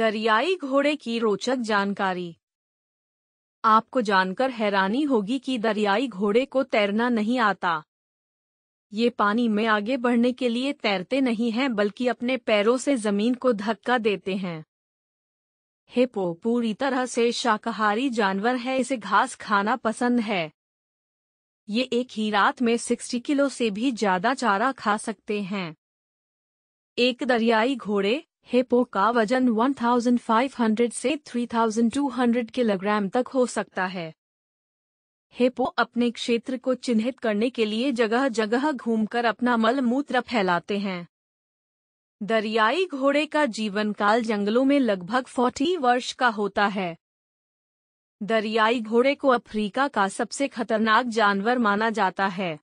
दरियाई घोड़े की रोचक जानकारी आपको जानकर हैरानी होगी कि दरियाई घोड़े को तैरना नहीं आता ये पानी में आगे बढ़ने के लिए तैरते नहीं हैं बल्कि अपने पैरों से जमीन को धक्का देते हैं हेपो पूरी तरह से शाकाहारी जानवर है इसे घास खाना पसंद है ये एक ही रात में 60 किलो से भी ज्यादा चारा खा सकते हैं एक दरियाई घोड़े हिपो का वजन 1500 से 3200 किलोग्राम तक हो सकता है हिपो अपने क्षेत्र को चिन्हित करने के लिए जगह जगह घूमकर अपना मल मूत्र फैलाते हैं दरियाई घोड़े का जीवन काल जंगलों में लगभग 40 वर्ष का होता है दरियाई घोड़े को अफ्रीका का सबसे खतरनाक जानवर माना जाता है